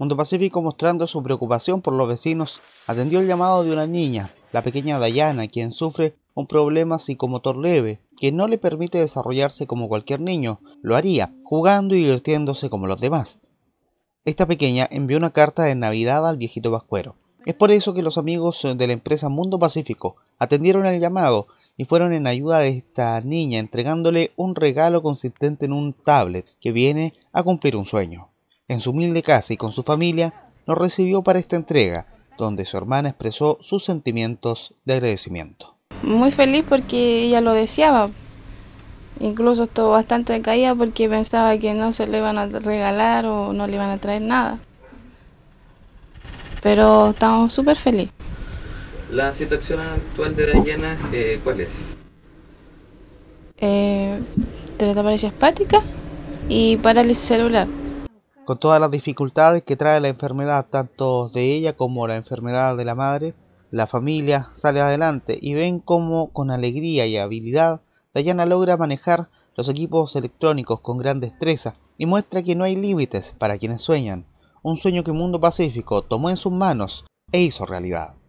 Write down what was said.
Mundo Pacífico, mostrando su preocupación por los vecinos, atendió el llamado de una niña, la pequeña Dayana, quien sufre un problema psicomotor leve que no le permite desarrollarse como cualquier niño lo haría, jugando y divirtiéndose como los demás. Esta pequeña envió una carta de Navidad al viejito vascuero. Es por eso que los amigos de la empresa Mundo Pacífico atendieron el llamado y fueron en ayuda de esta niña entregándole un regalo consistente en un tablet que viene a cumplir un sueño. En su humilde casa y con su familia, nos recibió para esta entrega, donde su hermana expresó sus sentimientos de agradecimiento. Muy feliz porque ella lo deseaba. Incluso estuvo bastante caída porque pensaba que no se le iban a regalar o no le iban a traer nada. Pero estamos súper felices. ¿La situación actual de Dayana eh, cuál es? Eh, espática y parálisis celular con todas las dificultades que trae la enfermedad, tanto de ella como la enfermedad de la madre, la familia sale adelante y ven cómo con alegría y habilidad Dayana logra manejar los equipos electrónicos con gran destreza y muestra que no hay límites para quienes sueñan, un sueño que el mundo pacífico tomó en sus manos e hizo realidad.